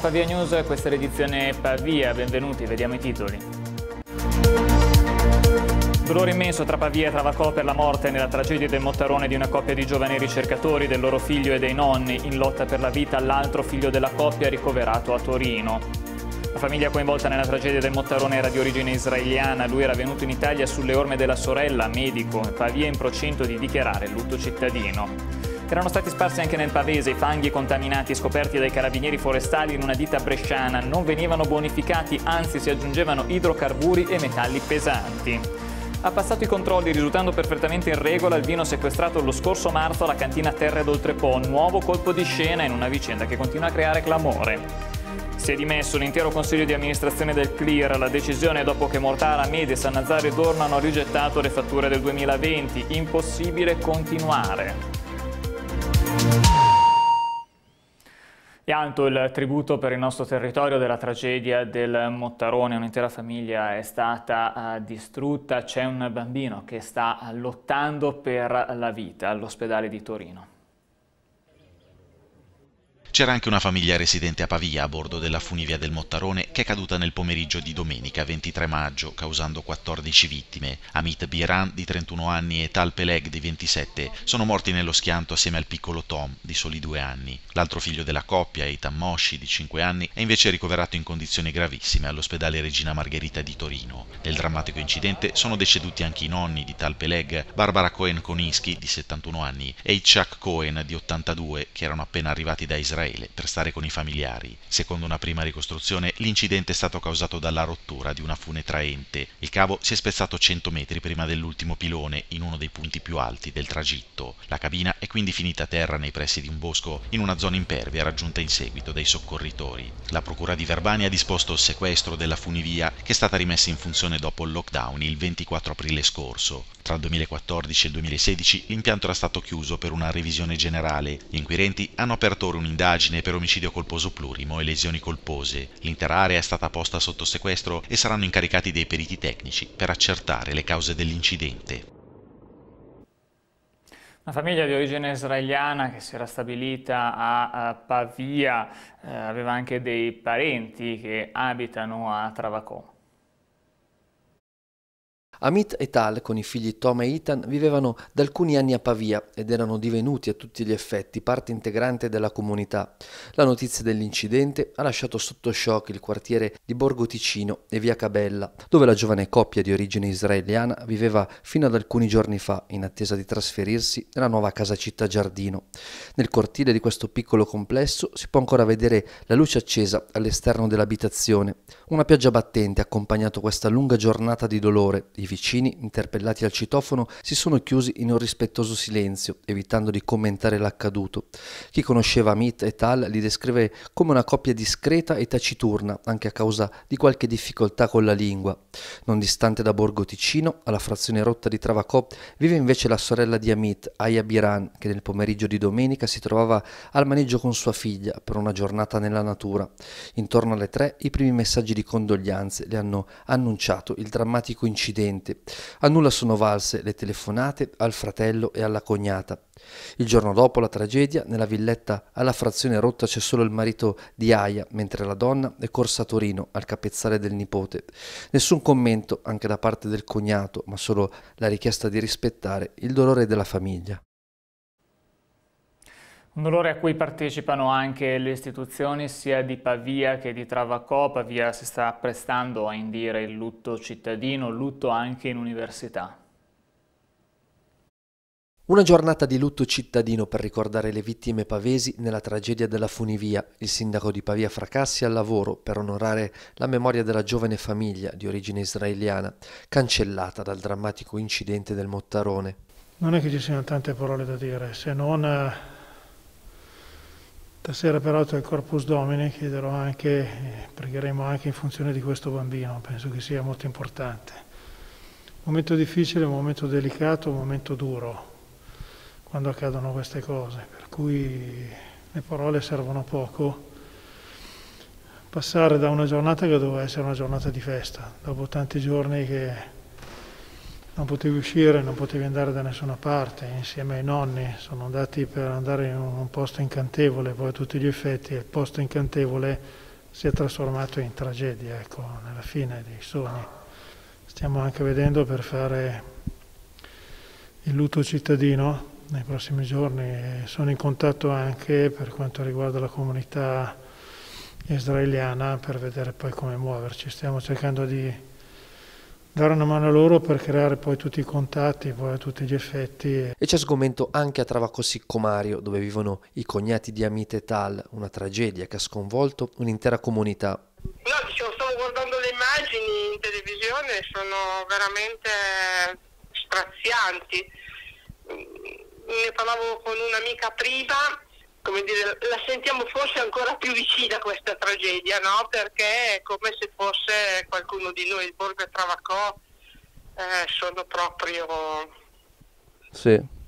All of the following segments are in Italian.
Pavia News, questa è l'edizione Pavia, benvenuti, vediamo i titoli. Dolore immenso tra Pavia e Travacò per la morte nella tragedia del Mottarone di una coppia di giovani ricercatori, del loro figlio e dei nonni, in lotta per la vita all'altro figlio della coppia ricoverato a Torino. La famiglia coinvolta nella tragedia del Mottarone era di origine israeliana, lui era venuto in Italia sulle orme della sorella, medico, e Pavia in procinto di dichiarare lutto cittadino. Erano stati sparsi anche nel pavese i fanghi contaminati scoperti dai carabinieri forestali in una ditta bresciana. Non venivano bonificati, anzi si aggiungevano idrocarburi e metalli pesanti ha passato i controlli risultando perfettamente in regola il vino sequestrato lo scorso marzo alla cantina Terre d'Oltrepo, nuovo colpo di scena in una vicenda che continua a creare clamore. Si è dimesso l'intero consiglio di amministrazione del CLIR, la decisione dopo che Mortara, Mede, San Nazario e Dorno hanno rigettato le fatture del 2020, impossibile continuare. E Anto, il tributo per il nostro territorio della tragedia del Mottarone, un'intera famiglia è stata eh, distrutta, c'è un bambino che sta lottando per la vita all'ospedale di Torino. C'era anche una famiglia residente a Pavia a bordo della funivia del Mottarone che è caduta nel pomeriggio di domenica 23 maggio causando 14 vittime. Amit Biran di 31 anni e Tal Peleg di 27 sono morti nello schianto assieme al piccolo Tom di soli due anni. L'altro figlio della coppia, Eitan Moshi di 5 anni, è invece ricoverato in condizioni gravissime all'ospedale Regina Margherita di Torino. Nel drammatico incidente sono deceduti anche i nonni di Tal Peleg, Barbara Cohen Koniski di 71 anni e Chuck Cohen di 82 che erano appena arrivati da Israele Israele per stare con i familiari. Secondo una prima ricostruzione, l'incidente è stato causato dalla rottura di una fune traente. Il cavo si è spezzato 100 metri prima dell'ultimo pilone, in uno dei punti più alti del tragitto. La cabina è quindi finita a terra nei pressi di un bosco, in una zona impervia raggiunta in seguito dai soccorritori. La procura di Verbania ha disposto il sequestro della funivia, che è stata rimessa in funzione dopo il lockdown il 24 aprile scorso. Tra il 2014 e il 2016 l'impianto era stato chiuso per una revisione generale. Gli inquirenti hanno aperto ora un'indagine indagine per omicidio colposo plurimo e lesioni colpose. L'intera area è stata posta sotto sequestro e saranno incaricati dei periti tecnici per accertare le cause dell'incidente. Una famiglia di origine israeliana che si era stabilita a Pavia eh, aveva anche dei parenti che abitano a Travacoma. Amit et al, con i figli Tom e Ethan, vivevano da alcuni anni a Pavia ed erano divenuti a tutti gli effetti parte integrante della comunità. La notizia dell'incidente ha lasciato sotto shock il quartiere di Borgo Ticino e via Cabella, dove la giovane coppia di origine israeliana viveva fino ad alcuni giorni fa, in attesa di trasferirsi nella nuova casa città Giardino. Nel cortile di questo piccolo complesso si può ancora vedere la luce accesa all'esterno dell'abitazione. Una pioggia battente ha accompagnato questa lunga giornata di dolore, i vicini, interpellati al citofono, si sono chiusi in un rispettoso silenzio, evitando di commentare l'accaduto. Chi conosceva Amit e Tal li descrive come una coppia discreta e taciturna, anche a causa di qualche difficoltà con la lingua. Non distante da Borgo Ticino, alla frazione rotta di Travacop, vive invece la sorella di Amit, Aya Biran, che nel pomeriggio di domenica si trovava al maneggio con sua figlia per una giornata nella natura. Intorno alle tre i primi messaggi di condoglianze le hanno annunciato il drammatico incidente precedente. A nulla sono valse le telefonate al fratello e alla cognata. Il giorno dopo la tragedia, nella villetta alla frazione rotta c'è solo il marito di Aya, mentre la donna è corsa a Torino al capezzale del nipote. Nessun commento anche da parte del cognato, ma solo la richiesta di rispettare il dolore della famiglia. Un dolore a cui partecipano anche le istituzioni sia di Pavia che di Travacò. Pavia si sta prestando a indire il lutto cittadino, lutto anche in università. Una giornata di lutto cittadino per ricordare le vittime pavesi nella tragedia della funivia. Il sindaco di Pavia Fracassi al lavoro per onorare la memoria della giovane famiglia di origine israeliana, cancellata dal drammatico incidente del Mottarone. Non è che ci siano tante parole da dire, se non eh, Stasera peraltro è il Corpus Domini, chiederò anche, eh, pregheremo anche in funzione di questo bambino, penso che sia molto importante. Un momento difficile, un momento delicato, un momento duro, quando accadono queste cose, per cui le parole servono poco. Passare da una giornata che doveva essere una giornata di festa, dopo tanti giorni che non potevi uscire, non potevi andare da nessuna parte, insieme ai nonni sono andati per andare in un posto incantevole, poi a tutti gli effetti il posto incantevole si è trasformato in tragedia, ecco, nella fine dei sogni. Stiamo anche vedendo per fare il lutto cittadino nei prossimi giorni, sono in contatto anche per quanto riguarda la comunità israeliana per vedere poi come muoverci, stiamo cercando di dare una mano a loro per creare poi tutti i contatti, poi a tutti gli effetti. E c'è sgomento anche a Travacossi Comario, dove vivono i cognati di Amite Tal, una tragedia che ha sconvolto un'intera comunità. No, dicevo, stavo guardando le immagini in televisione, sono veramente strazianti. Ne parlavo con un'amica prima come dire, la sentiamo forse ancora più vicina questa tragedia, no? perché è come se fosse qualcuno di noi, il Borgo e Travacò eh, sono proprio... Sì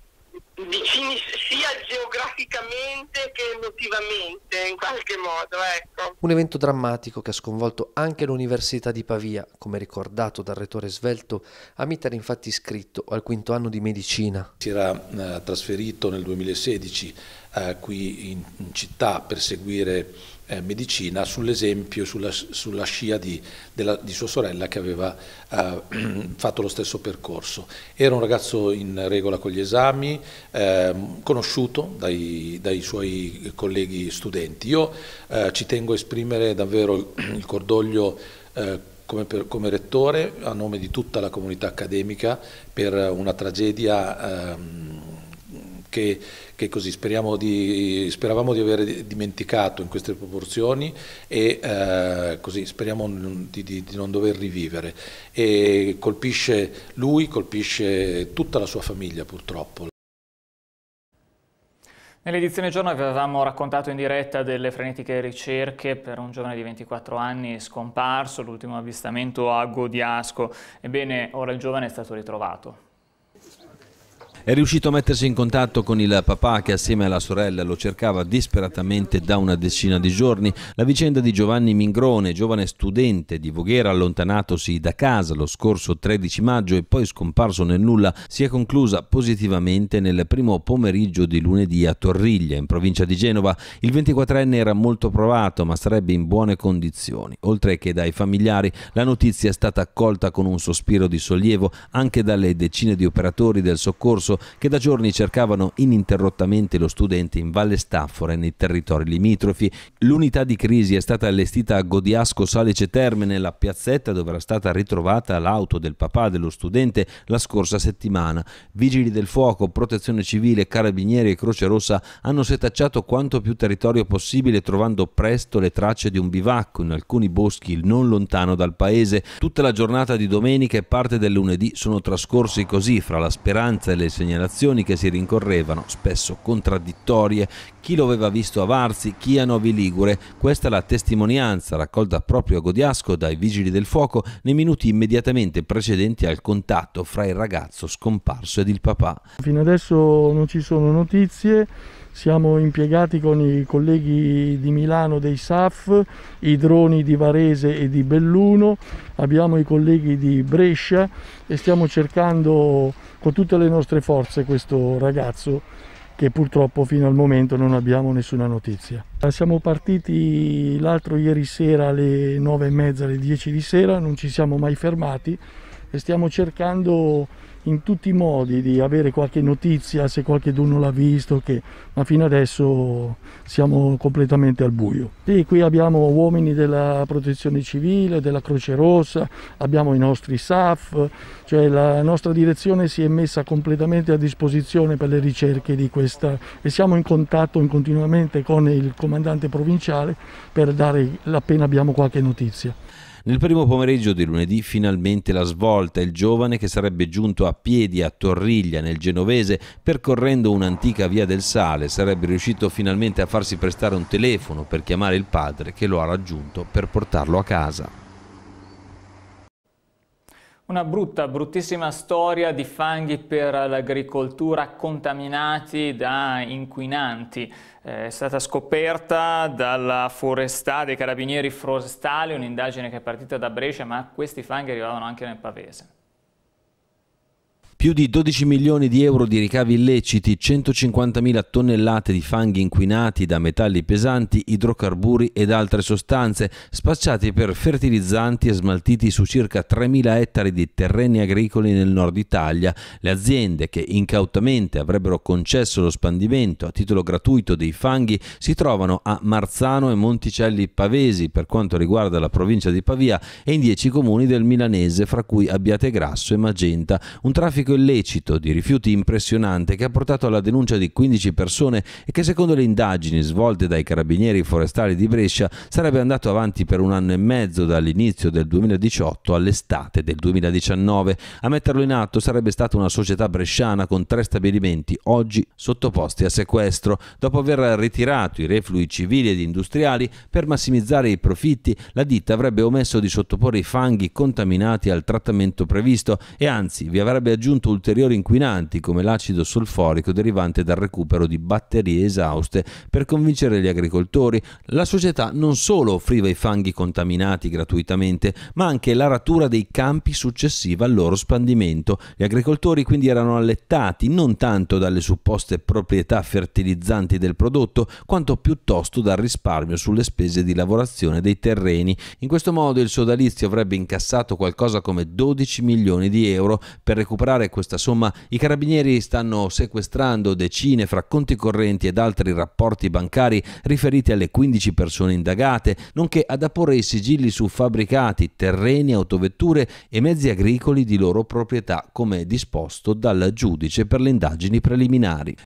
vicini sia geograficamente che emotivamente in qualche modo. Ecco. Un evento drammatico che ha sconvolto anche l'Università di Pavia, come ricordato dal rettore svelto, Amit era infatti iscritto al quinto anno di medicina. Si era eh, trasferito nel 2016 eh, qui in, in città per seguire eh, medicina sull'esempio, sulla, sulla, scia di, della, di, sua sorella che aveva eh, fatto lo stesso percorso. Era un ragazzo in regola con gli esami, eh, conosciuto dai, dai, suoi colleghi studenti. Io eh, ci tengo a esprimere davvero il cordoglio eh, come, per, come, rettore a nome di tutta la comunità accademica per una tragedia. Ehm, che, che così di, speravamo di aver dimenticato in queste proporzioni e eh, così speriamo di, di, di, non dover rivivere. E colpisce lui, colpisce tutta la sua famiglia purtroppo. Nell'edizione giorno avevamo raccontato in diretta delle frenetiche ricerche per un giovane di 24 anni scomparso, l'ultimo avvistamento a Godiasco. Ebbene, ora il giovane è stato ritrovato. È riuscito a mettersi in contatto con il papà che assieme alla sorella lo cercava disperatamente da una decina di giorni. La vicenda di Giovanni Mingrone, giovane studente di Voghera allontanatosi da casa lo scorso 13 maggio e poi scomparso nel nulla, si è conclusa positivamente nel primo pomeriggio di lunedì a Torriglia, in provincia di Genova. Il 24enne era molto provato ma sarebbe in buone condizioni. Oltre che dai familiari, la notizia è stata accolta con un sospiro di sollievo anche dalle decine di operatori del soccorso scorso che da giorni cercavano ininterrottamente lo studente in Valle Staffora e nei territori limitrofi. L'unità di crisi è stata allestita a Godiasco Salice Terme nella piazzetta dove era stata ritrovata l'auto del papà dello studente la scorsa settimana. Vigili del fuoco, protezione civile, carabinieri e Croce Rossa hanno setacciato quanto più territorio possibile trovando presto le tracce di un bivacco in alcuni boschi non lontano dal paese. Tutta la giornata di domenica e parte del lunedì sono trascorsi così fra la speranza e le sensazioni segnalazioni che si rincorrevano, spesso contraddittorie, chi lo aveva visto a Varzi, chi a Novi Ligure, questa è la testimonianza raccolta proprio a Godiasco dai vigili del fuoco nei minuti immediatamente precedenti al contatto fra il ragazzo scomparso ed il papà. Fino adesso non ci sono notizie siamo impiegati con i colleghi di Milano dei SAF, i droni di Varese e di Belluno, abbiamo i colleghi di Brescia e stiamo cercando con tutte le nostre forze questo ragazzo che purtroppo fino al momento non abbiamo nessuna notizia. Eh, siamo partiti l'altro ieri sera alle 9 e mezza, alle 10 di sera, non ci siamo mai fermati e stiamo cercando in tutti i modi di avere qualche notizia se qualcuno l'ha visto che, ma fino adesso siamo completamente al buio e qui abbiamo uomini della protezione civile della croce rossa abbiamo i nostri SAF cioè la nostra direzione si è messa completamente a disposizione per le ricerche di questa e siamo in contatto in continuamente con il comandante provinciale per dare appena abbiamo qualche notizia nel primo pomeriggio di lunedì finalmente la svolta, il giovane che sarebbe giunto a piedi a Torriglia nel genovese percorrendo un'antica via del sale sarebbe riuscito finalmente a farsi prestare un telefono per chiamare il padre che lo ha raggiunto per portarlo a casa. Una brutta, bruttissima storia di fanghi per l'agricoltura contaminati da inquinanti. Eh, è stata scoperta dalla forestà dei carabinieri forestali, un'indagine che è partita da Brescia, ma questi fanghi arrivavano anche nel Pavese. Più di 12 milioni di euro di ricavi illeciti, 150.000 tonnellate di fanghi inquinati da metalli pesanti, idrocarburi ed altre sostanze, spacciati per fertilizzanti e smaltiti su circa 3.000 ettari di terreni agricoli nel nord Italia. Le aziende che incautamente avrebbero concesso lo spandimento a titolo gratuito dei fanghi si trovano a Marzano e Monticelli Pavesi per quanto riguarda la provincia di Pavia e in 10 comuni del Milanese, fra cui Abbiategrasso e Magenta. Un traffico traffico illecito di rifiuti impressionante che ha portato alla denuncia di 15 persone e che secondo le indagini svolte dai carabinieri forestali di Brescia sarebbe andato avanti per un anno e mezzo dall'inizio del 2018 all'estate del 2019. A metterlo in atto sarebbe stata una società bresciana con tre stabilimenti oggi sottoposti a sequestro, dopo aver ritirato i reflui civili ed industriali per massimizzare i profitti, la ditta avrebbe omesso di sottoporre i fanghi contaminati al trattamento previsto e anzi vi avrebbe aggiunto aggiunto ulteriori inquinanti come l'acido solforico derivante dal recupero di batterie esauste per convincere gli agricoltori. La società non solo offriva i fanghi contaminati gratuitamente, ma anche l'aratura dei campi successiva al loro spandimento. Gli agricoltori quindi erano allettati non tanto dalle supposte proprietà fertilizzanti del prodotto, quanto piuttosto dal risparmio sulle spese di lavorazione dei terreni. In questo modo il sodalizio avrebbe incassato qualcosa come 12 milioni di euro per recuperare questa somma, i carabinieri stanno sequestrando decine fra conti correnti ed altri rapporti bancari riferiti alle 15 persone indagate, nonché ad apporre i sigilli su fabbricati, terreni, autovetture e mezzi agricoli di loro proprietà, come disposto dal giudice per le indagini preliminari.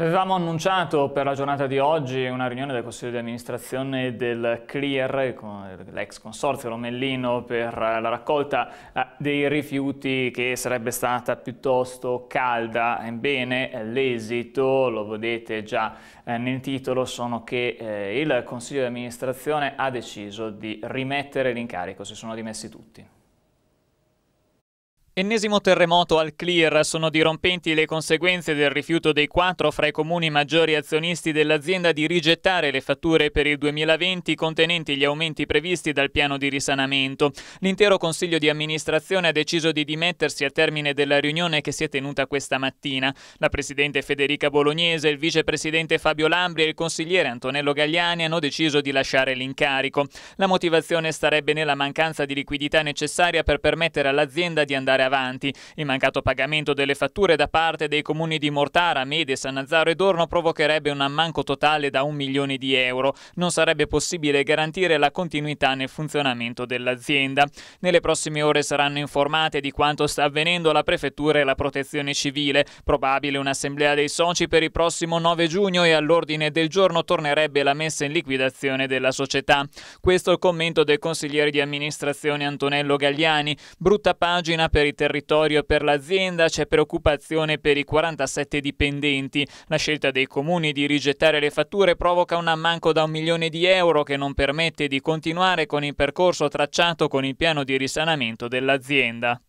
Avevamo annunciato per la giornata di oggi una riunione del Consiglio di amministrazione del CLIER, l'ex consorzio Romellino per la raccolta eh, dei rifiuti che sarebbe stata piuttosto calda. Ebbene, l'esito, lo vedete già eh, nel titolo, sono che eh, il Consiglio di amministrazione ha deciso di rimettere l'incarico, si sono dimessi tutti. Ennesimo terremoto al Clear, sono dirompenti le conseguenze del rifiuto dei quattro fra i comuni maggiori azionisti dell'azienda di rigettare le fatture per il 2020 contenenti gli aumenti previsti dal piano di risanamento. L'intero consiglio di amministrazione ha deciso di dimettersi al termine della riunione che si è tenuta questa mattina. La presidente Federica Bolognese, il vicepresidente Fabio Lambri e il consigliere Antonello Gagliani hanno deciso di lasciare l'incarico. La motivazione starebbe nella mancanza di liquidità necessaria per permettere all'azienda di andare andare avanti. Il mancato pagamento delle fatture da parte dei comuni di Mortara, Mede, San Nazaro e Dorno provocherebbe un ammanco totale da un milione di euro. Non sarebbe possibile garantire la continuità nel funzionamento dell'azienda. Nelle prossime ore saranno informate di quanto sta avvenendo la prefettura e la protezione civile. Probabile un'assemblea dei soci per il prossimo 9 giugno e all'ordine del giorno tornerebbe la messa in liquidazione della società. Questo è il commento del consigliere di amministrazione Antonello Gagliani. Brutta pagina per il di territorio per l'azienda, c'è preoccupazione per i 47 dipendenti. La scelta dei comuni di rigettare le fatture provoca un ammanco da un milione di euro che non permette di continuare con il percorso tracciato con il piano di risanamento dell'azienda.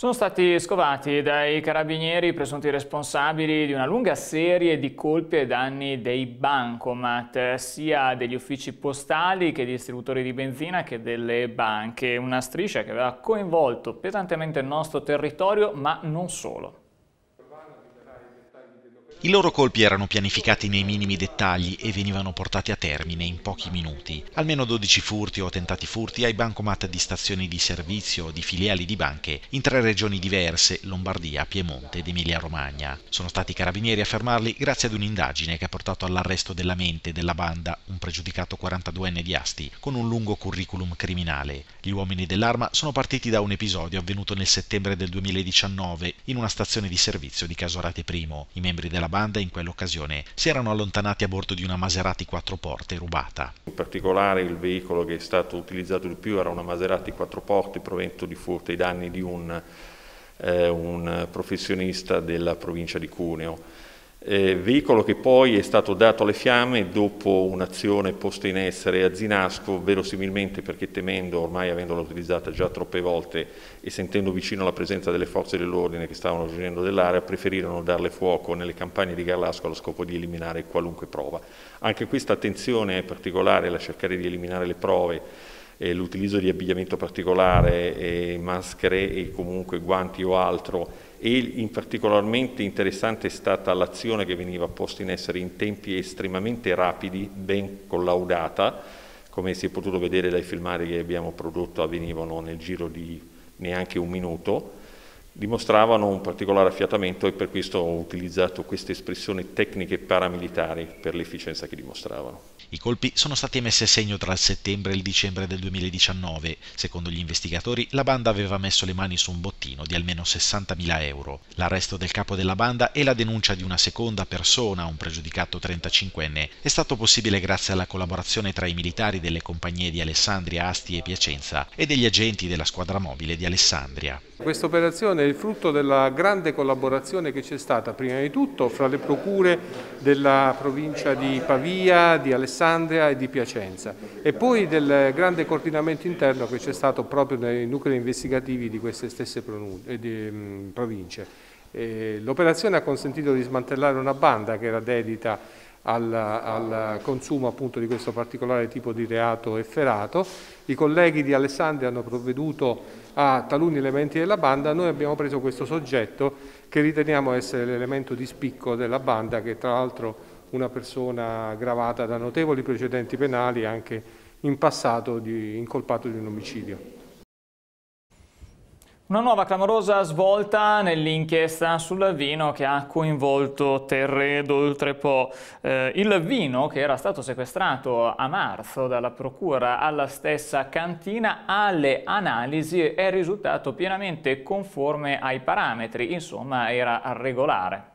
Sono stati scovati dai carabinieri i presunti responsabili di una lunga serie di colpi e danni dei bancomat, sia degli uffici postali che dei distributori di benzina che delle banche, una striscia che aveva coinvolto pesantemente il nostro territorio, ma non solo. I loro colpi erano pianificati nei minimi dettagli e venivano portati a termine in pochi minuti. Almeno 12 furti o tentati furti ai bancomat di stazioni di servizio di filiali di banche in tre regioni diverse, Lombardia, Piemonte ed Emilia-Romagna. Sono stati i carabinieri a fermarli grazie ad un'indagine che ha portato all'arresto della mente della banda, un pregiudicato 42enne di Asti, con un lungo curriculum criminale. Gli uomini dell'arma sono partiti da un episodio avvenuto nel settembre del 2019 in una stazione di servizio di Casorate I. I membri della banda in quell'occasione si erano allontanati a bordo di una Maserati quattro porte rubata. In particolare il veicolo che è stato utilizzato di più era una Maserati quattro porte provento di furto ai danni di un, eh, un professionista della provincia di Cuneo eh, veicolo che poi è stato dato alle fiamme dopo un'azione posta in essere a Zinasco, verosimilmente perché temendo, ormai avendola utilizzata già troppe volte e sentendo vicino la presenza delle forze dell'ordine che stavano giungendo dell'area, preferirono darle fuoco nelle campagne di Garlasco allo scopo di eliminare qualunque prova. Anche questa attenzione particolare alla cercare di eliminare le prove eh, l'utilizzo di abbigliamento particolare, eh, maschere e comunque guanti o altro e in particolarmente interessante è stata l'azione che veniva posta in essere in tempi estremamente rapidi, ben collaudata, come si è potuto vedere dai filmari che abbiamo prodotto avvenivano nel giro di neanche un minuto, dimostravano un particolare affiatamento e per questo ho utilizzato queste espressioni tecniche paramilitari per l'efficienza che dimostravano. I colpi sono stati messi a segno tra il settembre e il dicembre del 2019. Secondo gli investigatori, la banda aveva messo le mani su un bottino di almeno 60.000 euro. L'arresto del capo della banda e la denuncia di una seconda persona, un pregiudicato 35enne, è stato possibile grazie alla collaborazione tra i militari delle compagnie di Alessandria, Asti e Piacenza e degli agenti della squadra mobile di Alessandria. Questa operazione è il frutto della grande collaborazione che c'è stata prima di tutto fra le procure della provincia di Pavia, di Alessandria e di Piacenza e poi del grande coordinamento interno che c'è stato proprio nei nuclei investigativi di queste stesse eh, mm, province. L'operazione ha consentito di smantellare una banda che era dedita al, al, consumo appunto di questo particolare tipo di reato efferato. I colleghi di Alessandria hanno provveduto a taluni elementi della banda, noi abbiamo preso questo soggetto che riteniamo essere l'elemento di spicco della banda, che è tra l'altro una persona gravata da notevoli precedenti penali anche in passato di, incolpato di un omicidio. Una nuova clamorosa svolta nell'inchiesta sul vino che ha coinvolto Terredo Oltrepo. Eh, il vino che era stato sequestrato a marzo dalla procura alla stessa cantina alle analisi è risultato pienamente conforme ai parametri, insomma era regolare.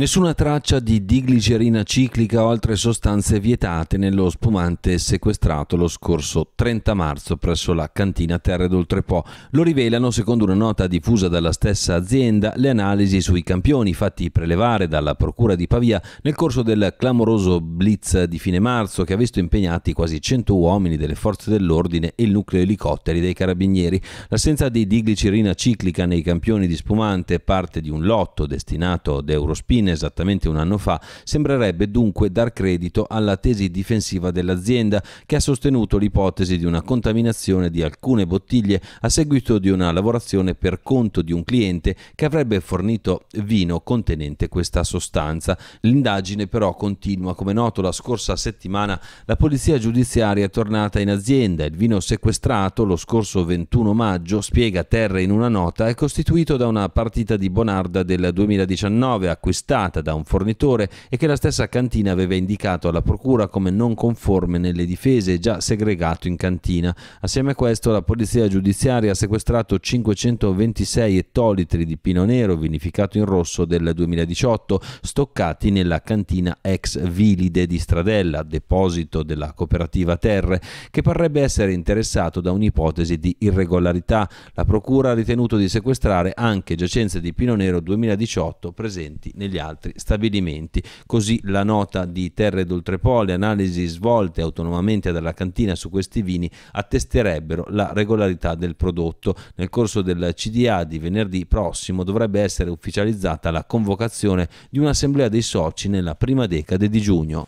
Nessuna traccia di diglicerina ciclica o altre sostanze vietate nello spumante sequestrato lo scorso 30 marzo presso la cantina Terre d'Oltrepo. Lo rivelano, secondo una nota diffusa dalla stessa azienda, le analisi sui campioni fatti prelevare dalla Procura di Pavia nel corso del clamoroso blitz di fine marzo che ha visto impegnati quasi 100 uomini delle forze dell'ordine e il nucleo elicotteri dei carabinieri. L'assenza di diglicerina ciclica nei campioni di spumante parte di un lotto destinato ad Eurospin Cina esattamente un anno fa, sembrerebbe dunque dar credito alla tesi difensiva dell'azienda che ha sostenuto l'ipotesi di una contaminazione di alcune bottiglie a seguito di una lavorazione per conto di un cliente che avrebbe fornito vino contenente questa sostanza. L'indagine però continua. Come noto la scorsa settimana la polizia giudiziaria è tornata in azienda. Il vino sequestrato lo scorso 21 maggio, spiega Terra in una nota, è costituito da una partita di Bonarda del 2019 acquistata acquistata da un fornitore e che la stessa cantina aveva indicato alla procura come non conforme nelle difese e già segregato in cantina. Assieme a questo la polizia giudiziaria ha sequestrato 526 ettolitri di pino nero vinificato in rosso del 2018 stoccati nella cantina ex Vilide di Stradella, deposito della cooperativa Terre, che parrebbe essere interessato da un'ipotesi di irregolarità. La procura ha ritenuto di sequestrare anche giacenze di pino nero 2018 presenti negli altri stabilimenti. Così la nota di Terre d'Oltrepole, analisi svolte autonomamente dalla cantina su questi vini, attesterebbero la regolarità del prodotto. Nel corso del CDA di venerdì prossimo dovrebbe essere ufficializzata la convocazione di un'assemblea dei soci nella prima decade di giugno.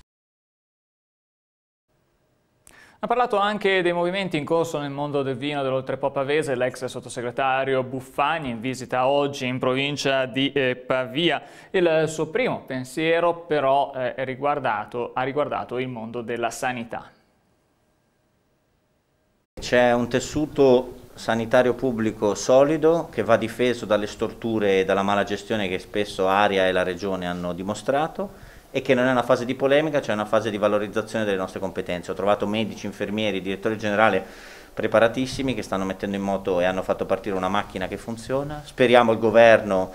Ha parlato anche dei movimenti in corso nel mondo del vino Pavese, l'ex sottosegretario Buffani in visita oggi in provincia di eh, Pavia. Il suo primo pensiero però eh, riguardato, ha riguardato il mondo della sanità. C'è un tessuto sanitario pubblico solido che va difeso dalle storture e dalla mala gestione che spesso Aria e la Regione hanno dimostrato e che non è una fase di polemica, c'è cioè una fase di valorizzazione delle nostre competenze. Ho trovato medici, infermieri, direttore generale preparatissimi che stanno mettendo in moto e hanno fatto partire una macchina che funziona. Speriamo il governo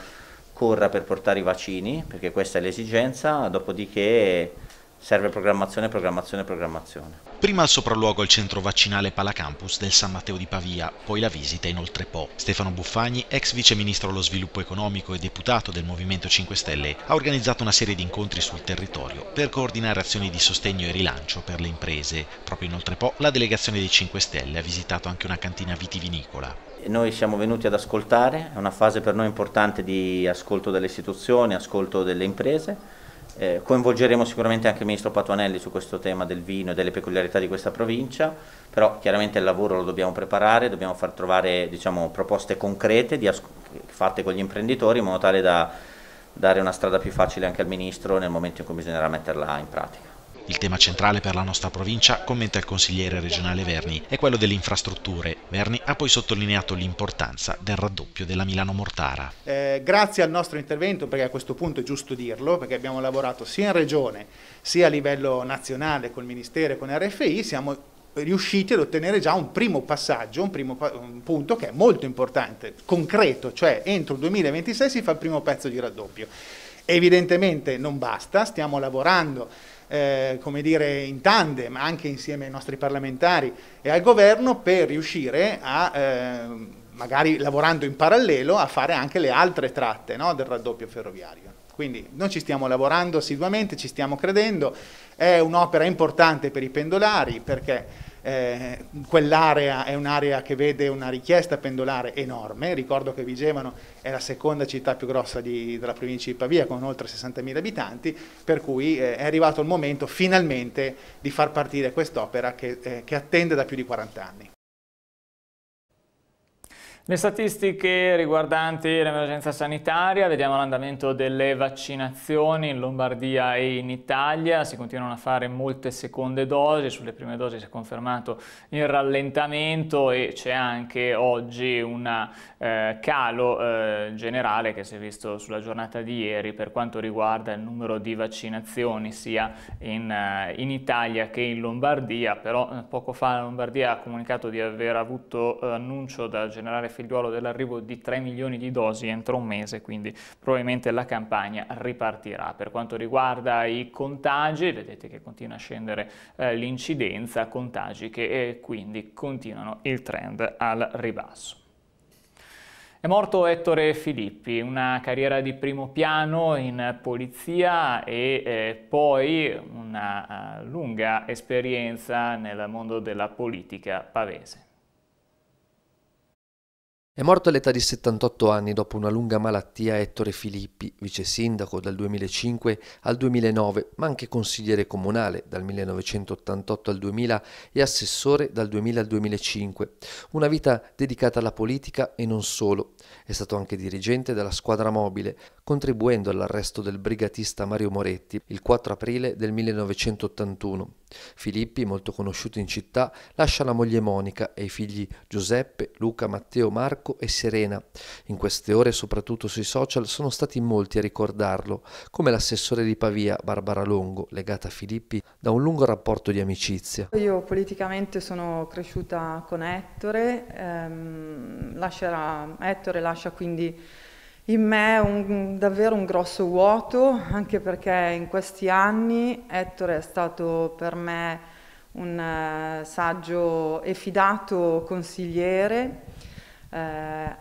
corra per portare i vaccini, perché questa è l'esigenza, dopodiché Serve programmazione, programmazione, programmazione. Prima il sopralluogo al centro vaccinale Palacampus del San Matteo di Pavia, poi la visita in Oltrepo. Stefano Buffagni, ex vice ministro allo sviluppo economico e deputato del Movimento 5 Stelle, ha organizzato una serie di incontri sul territorio per coordinare azioni di sostegno e rilancio per le imprese. Proprio in Oltrepo la delegazione dei 5 Stelle ha visitato anche una cantina vitivinicola. Noi siamo venuti ad ascoltare, è una fase per noi importante di ascolto delle istituzioni, ascolto delle imprese eh, coinvolgeremo sicuramente anche il Ministro Patuanelli su questo tema del vino e delle peculiarità di questa provincia, però chiaramente il lavoro lo dobbiamo preparare, dobbiamo far trovare diciamo, proposte concrete fatte con gli imprenditori in modo tale da dare una strada più facile anche al Ministro nel momento in cui bisognerà metterla in pratica. Il tema centrale per la nostra provincia, commenta il consigliere regionale Verni, è quello delle infrastrutture. Verni ha poi sottolineato l'importanza del raddoppio della Milano-Mortara. Eh, grazie al nostro intervento, perché a questo punto è giusto dirlo, perché abbiamo lavorato sia in regione sia a livello nazionale col Ministero e con RFI, siamo riusciti ad ottenere già un primo passaggio, un primo un punto che è molto importante, concreto, cioè entro il 2026 si fa il primo pezzo di raddoppio. Evidentemente non basta, stiamo lavorando eh, come dire, in tandem, anche insieme ai nostri parlamentari e al governo, per riuscire a, eh, magari lavorando in parallelo, a fare anche le altre tratte no, del raddoppio ferroviario. Quindi noi ci stiamo lavorando assiduamente, ci stiamo credendo, è un'opera importante per i pendolari perché eh, quell'area è un'area che vede una richiesta pendolare enorme, ricordo che Vigevano è la seconda città più grossa di, della provincia di Pavia con oltre 60.000 abitanti, per cui eh, è arrivato il momento finalmente di far partire quest'opera che, eh, che attende da più di 40 anni. Le statistiche riguardanti l'emergenza sanitaria, vediamo l'andamento delle vaccinazioni in Lombardia e in Italia, si continuano a fare molte seconde dosi, sulle prime dosi si è confermato il rallentamento e c'è anche oggi un eh, calo eh, generale che si è visto sulla giornata di ieri per quanto riguarda il numero di vaccinazioni sia in, eh, in Italia che in Lombardia, però eh, poco fa la Lombardia ha comunicato di aver avuto eh, annuncio dal generale Figliuolo dell'arrivo di 3 milioni di dosi entro un mese, quindi probabilmente la campagna ripartirà. Per quanto riguarda i contagi, vedete che continua a scendere eh, l'incidenza, contagi che eh, quindi continuano il trend al ribasso. È morto Ettore Filippi, una carriera di primo piano in polizia e eh, poi una uh, lunga esperienza nel mondo della politica pavese. È morto all'età di 78 anni dopo una lunga malattia Ettore Filippi, vice sindaco dal 2005 al 2009, ma anche consigliere comunale dal 1988 al 2000 e assessore dal 2000 al 2005. Una vita dedicata alla politica e non solo. È stato anche dirigente della squadra mobile, contribuendo all'arresto del brigatista Mario Moretti il 4 aprile del 1981. Filippi, molto conosciuto in città, lascia la moglie Monica e i figli Giuseppe, Luca, Matteo, Marco e Serena. In queste ore, soprattutto sui social, sono stati molti a ricordarlo, come l'assessore di Pavia, Barbara Longo, legata a Filippi da un lungo rapporto di amicizia. Io politicamente sono cresciuta con Ettore, ehm, lascerà, Ettore lascia quindi in me un, davvero un grosso vuoto, anche perché in questi anni Ettore è stato per me un eh, saggio e fidato consigliere, eh,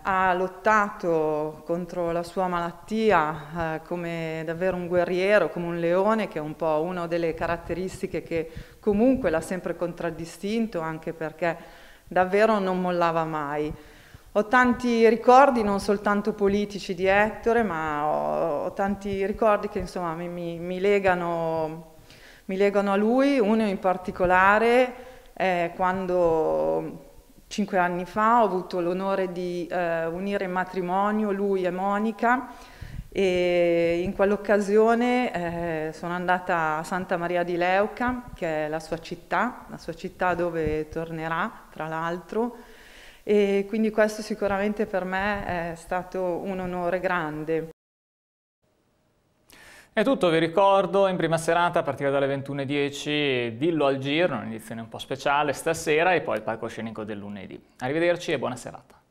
ha lottato contro la sua malattia eh, come davvero un guerriero, come un leone, che è un po' una delle caratteristiche che comunque l'ha sempre contraddistinto, anche perché davvero non mollava mai. Ho tanti ricordi, non soltanto politici di Ettore, ma ho, ho tanti ricordi che insomma mi, mi, mi, legano, mi legano a lui. Uno in particolare è quando cinque anni fa ho avuto l'onore di eh, unire in matrimonio lui e Monica e in quell'occasione eh, sono andata a Santa Maria di Leuca, che è la sua città, la sua città dove tornerà tra l'altro e quindi questo sicuramente per me è stato un onore grande. È tutto, vi ricordo, in prima serata a partire dalle 21.10 Dillo al Giro, un'edizione un po' speciale stasera e poi il palcoscenico del lunedì. Arrivederci e buona serata.